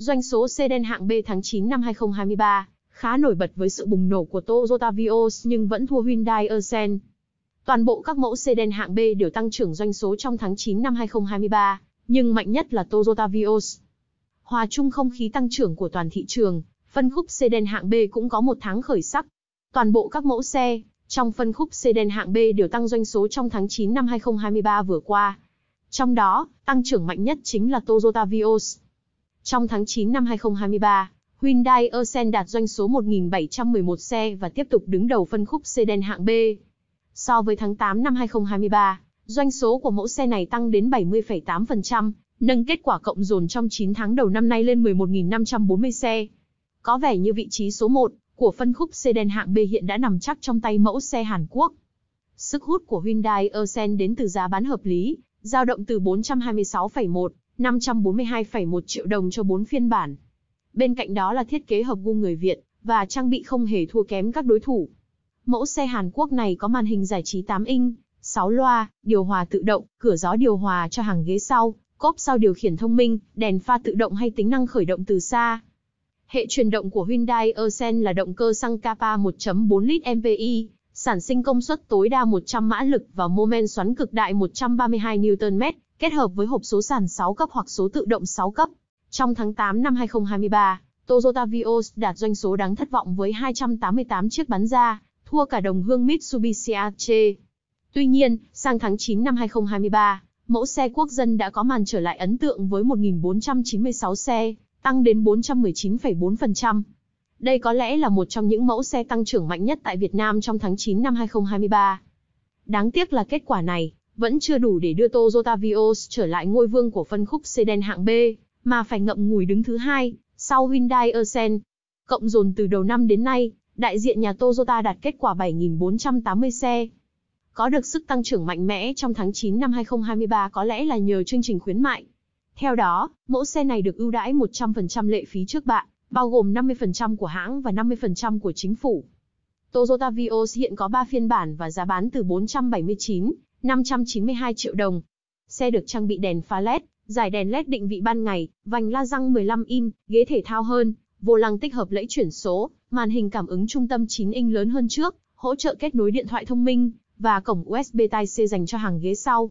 Doanh số sedan hạng B tháng 9 năm 2023, khá nổi bật với sự bùng nổ của Toyota Vios nhưng vẫn thua Hyundai Accent. Toàn bộ các mẫu sedan hạng B đều tăng trưởng doanh số trong tháng 9 năm 2023, nhưng mạnh nhất là Toyota Vios. Hòa chung không khí tăng trưởng của toàn thị trường, phân khúc sedan hạng B cũng có một tháng khởi sắc. Toàn bộ các mẫu xe trong phân khúc sedan hạng B đều tăng doanh số trong tháng 9 năm 2023 vừa qua. Trong đó, tăng trưởng mạnh nhất chính là Toyota Vios. Trong tháng 9 năm 2023, Hyundai Accent đạt doanh số 1.711 xe và tiếp tục đứng đầu phân khúc sedan hạng B. So với tháng 8 năm 2023, doanh số của mẫu xe này tăng đến 70,8%, nâng kết quả cộng dồn trong 9 tháng đầu năm nay lên 11.540 xe. Có vẻ như vị trí số 1 của phân khúc sedan hạng B hiện đã nằm chắc trong tay mẫu xe Hàn Quốc. Sức hút của Hyundai Accent đến từ giá bán hợp lý, dao động từ 426,1 542,1 triệu đồng cho 4 phiên bản. Bên cạnh đó là thiết kế hợp gu người Việt và trang bị không hề thua kém các đối thủ. Mẫu xe Hàn Quốc này có màn hình giải trí 8 inch, 6 loa, điều hòa tự động, cửa gió điều hòa cho hàng ghế sau, cốp sau điều khiển thông minh, đèn pha tự động hay tính năng khởi động từ xa. Hệ truyền động của Hyundai Accent là động cơ xăng Kappa 1.4 lít MPI, sản sinh công suất tối đa 100 mã lực và mô men xoắn cực đại 132 Nm, kết hợp với hộp số sàn 6 cấp hoặc số tự động 6 cấp. Trong tháng 8 năm 2023, Toyota Vios đạt doanh số đáng thất vọng với 288 chiếc bán ra, thua cả đồng hương Mitsubishi Ate. Tuy nhiên, sang tháng 9 năm 2023, mẫu xe quốc dân đã có màn trở lại ấn tượng với 1.496 xe, tăng đến 419,4%. Đây có lẽ là một trong những mẫu xe tăng trưởng mạnh nhất tại Việt Nam trong tháng 9 năm 2023. Đáng tiếc là kết quả này vẫn chưa đủ để đưa Toyota Vios trở lại ngôi vương của phân khúc sedan hạng B, mà phải ngậm ngùi đứng thứ hai, sau Hyundai Accent. Cộng dồn từ đầu năm đến nay, đại diện nhà Toyota đạt kết quả 7.480 xe. Có được sức tăng trưởng mạnh mẽ trong tháng 9 năm 2023 có lẽ là nhờ chương trình khuyến mại. Theo đó, mẫu xe này được ưu đãi 100% lệ phí trước bạ, bao gồm 50% của hãng và 50% của chính phủ. Toyota Vios hiện có 3 phiên bản và giá bán từ 479 592 triệu đồng. Xe được trang bị đèn pha LED, giải đèn LED định vị ban ngày, vành la răng 15 in, ghế thể thao hơn, vô lăng tích hợp lẫy chuyển số, màn hình cảm ứng trung tâm 9 inch lớn hơn trước, hỗ trợ kết nối điện thoại thông minh và cổng USB Type-C dành cho hàng ghế sau.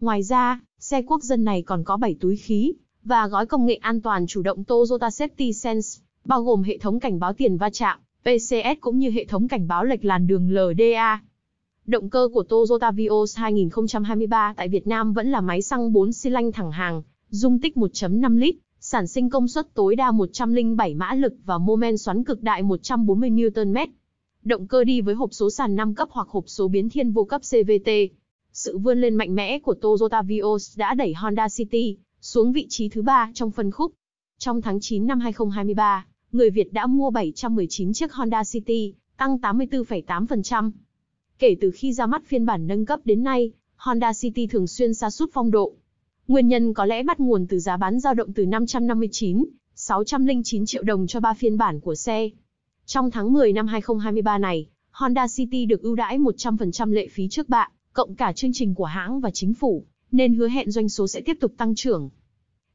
Ngoài ra, xe quốc dân này còn có 7 túi khí và gói công nghệ an toàn chủ động Toyota Safety Sense, bao gồm hệ thống cảnh báo tiền va chạm, PCS cũng như hệ thống cảnh báo lệch làn đường LDA. Động cơ của Toyota Vios 2023 tại Việt Nam vẫn là máy xăng 4 xi lanh thẳng hàng, dung tích 1.5 lít, sản sinh công suất tối đa 107 mã lực và mô men xoắn cực đại 140 Nm. Động cơ đi với hộp số sàn 5 cấp hoặc hộp số biến thiên vô cấp CVT. Sự vươn lên mạnh mẽ của Toyota Vios đã đẩy Honda City xuống vị trí thứ ba trong phân khúc. Trong tháng 9 năm 2023, người Việt đã mua 719 chiếc Honda City, tăng 84,8%. Kể từ khi ra mắt phiên bản nâng cấp đến nay, Honda City thường xuyên xa sút phong độ. Nguyên nhân có lẽ bắt nguồn từ giá bán dao động từ 559, 609 triệu đồng cho 3 phiên bản của xe. Trong tháng 10 năm 2023 này, Honda City được ưu đãi 100% lệ phí trước bạ, cộng cả chương trình của hãng và chính phủ, nên hứa hẹn doanh số sẽ tiếp tục tăng trưởng.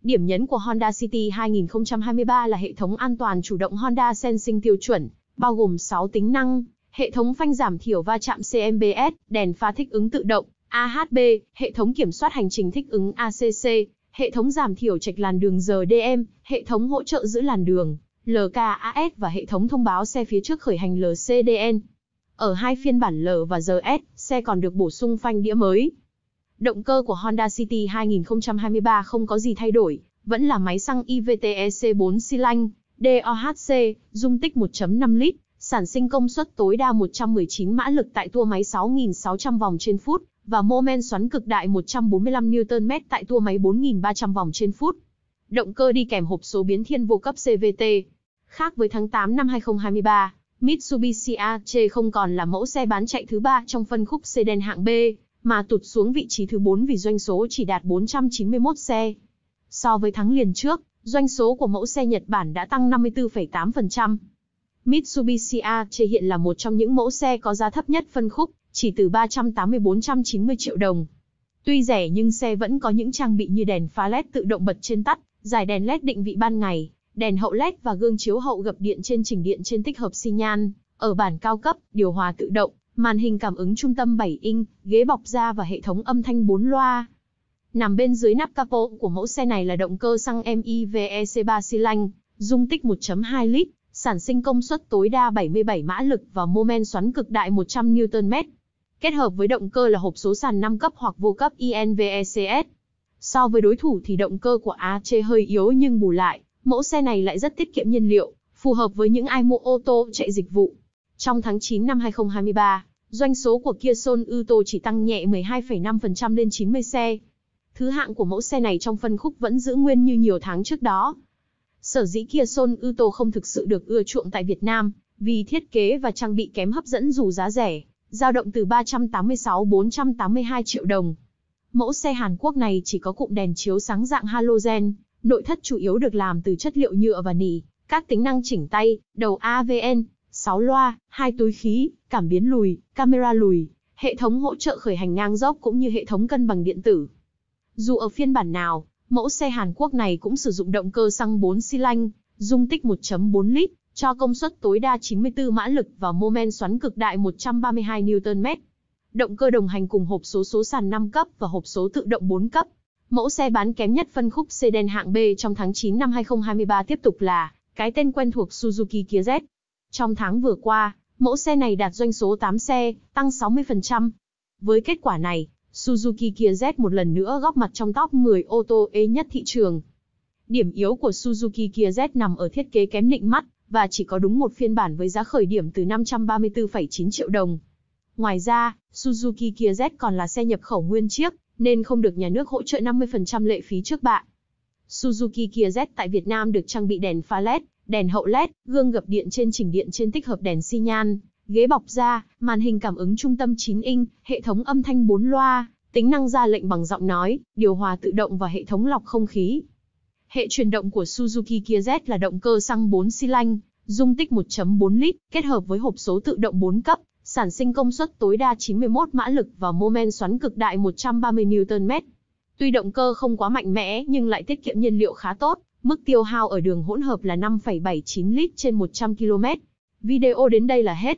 Điểm nhấn của Honda City 2023 là hệ thống an toàn chủ động Honda Sensing tiêu chuẩn, bao gồm 6 tính năng, hệ thống phanh giảm thiểu va chạm CMBS, đèn pha thích ứng tự động, AHB, hệ thống kiểm soát hành trình thích ứng ACC, hệ thống giảm thiểu trạch làn đường RDM, hệ thống hỗ trợ giữ làn đường, LKAS và hệ thống thông báo xe phía trước khởi hành LCDN. Ở hai phiên bản L và RS, xe còn được bổ sung phanh đĩa mới. Động cơ của Honda City 2023 không có gì thay đổi, vẫn là máy xăng IVTEC 4 xi lanh, DOHC, dung tích 1.5 lít, sản sinh công suất tối đa 119 mã lực tại tua máy 6.600 vòng trên phút và mô men xoắn cực đại 145 Nm tại tua máy 4.300 vòng trên phút. Động cơ đi kèm hộp số biến thiên vô cấp CVT. Khác với tháng 8 năm 2023, Mitsubishi AJ không còn là mẫu xe bán chạy thứ ba trong phân khúc sedan hạng B, mà tụt xuống vị trí thứ 4 vì doanh số chỉ đạt 491 xe. So với tháng liền trước, doanh số của mẫu xe Nhật Bản đã tăng 54,8%. Mitsubishi Atre hiện là một trong những mẫu xe có giá thấp nhất phân khúc, chỉ từ 380-490 triệu đồng. Tuy rẻ nhưng xe vẫn có những trang bị như đèn pha LED tự động bật trên tắt, giải đèn LED định vị ban ngày, đèn hậu LED và gương chiếu hậu gập điện trên chỉnh điện trên tích hợp xi nhan, ở bản cao cấp, điều hòa tự động, màn hình cảm ứng trung tâm 7 inch, ghế bọc da và hệ thống âm thanh 4 loa. Nằm bên dưới nắp capo của mẫu xe này là động cơ xăng MIVEC 3 xi lanh, dung tích 1.2 lít, sản sinh công suất tối đa 77 mã lực và mô men xoắn cực đại 100 Nm. Kết hợp với động cơ là hộp số sàn 5 cấp hoặc vô cấp INVECS. So với đối thủ thì động cơ của AC hơi yếu nhưng bù lại, mẫu xe này lại rất tiết kiệm nhiên liệu, phù hợp với những ai mua ô tô chạy dịch vụ. Trong tháng 9 năm 2023, doanh số của Kia Soul Uto chỉ tăng nhẹ 12,5% lên 90 xe. Thứ hạng của mẫu xe này trong phân khúc vẫn giữ nguyên như nhiều tháng trước đó, Sở dĩ Kia Son Uto không thực sự được ưa chuộng tại Việt Nam, vì thiết kế và trang bị kém hấp dẫn dù giá rẻ, dao động từ 386-482 triệu đồng. Mẫu xe Hàn Quốc này chỉ có cụm đèn chiếu sáng dạng halogen, nội thất chủ yếu được làm từ chất liệu nhựa và nỉ, các tính năng chỉnh tay, đầu AVN, 6 loa, hai túi khí, cảm biến lùi, camera lùi, hệ thống hỗ trợ khởi hành ngang dốc cũng như hệ thống cân bằng điện tử. Dù ở phiên bản nào, Mẫu xe Hàn Quốc này cũng sử dụng động cơ xăng 4 xi lanh, dung tích 1.4 lít, cho công suất tối đa 94 mã lực và mô men xoắn cực đại 132 Nm. Động cơ đồng hành cùng hộp số số sàn 5 cấp và hộp số tự động 4 cấp. Mẫu xe bán kém nhất phân khúc sedan hạng B trong tháng 9 năm 2023 tiếp tục là cái tên quen thuộc Suzuki Kia Z. Trong tháng vừa qua, mẫu xe này đạt doanh số 8 xe, tăng 60%. Với kết quả này, Suzuki Kia Z một lần nữa góp mặt trong top 10 ô tô ế nhất thị trường. Điểm yếu của Suzuki Kia Z nằm ở thiết kế kém nịnh mắt, và chỉ có đúng một phiên bản với giá khởi điểm từ 534,9 triệu đồng. Ngoài ra, Suzuki Kia Z còn là xe nhập khẩu nguyên chiếc, nên không được nhà nước hỗ trợ 50% lệ phí trước bạ. Suzuki Kia Z tại Việt Nam được trang bị đèn pha LED, đèn hậu LED, gương gập điện trên chỉnh điện trên tích hợp đèn xi nhan, ghế bọc da, màn hình cảm ứng trung tâm 9 inch, hệ thống âm thanh 4 loa, tính năng ra lệnh bằng giọng nói, điều hòa tự động và hệ thống lọc không khí. Hệ truyền động của Suzuki Kia Z là động cơ xăng 4 xi lanh, dung tích 1.4 lít, kết hợp với hộp số tự động 4 cấp, sản sinh công suất tối đa 91 mã lực và mô men xoắn cực đại 130 Nm. Tuy động cơ không quá mạnh mẽ nhưng lại tiết kiệm nhiên liệu khá tốt, mức tiêu hao ở đường hỗn hợp là 5,79 lít trên 100 km. Video đến đây là hết.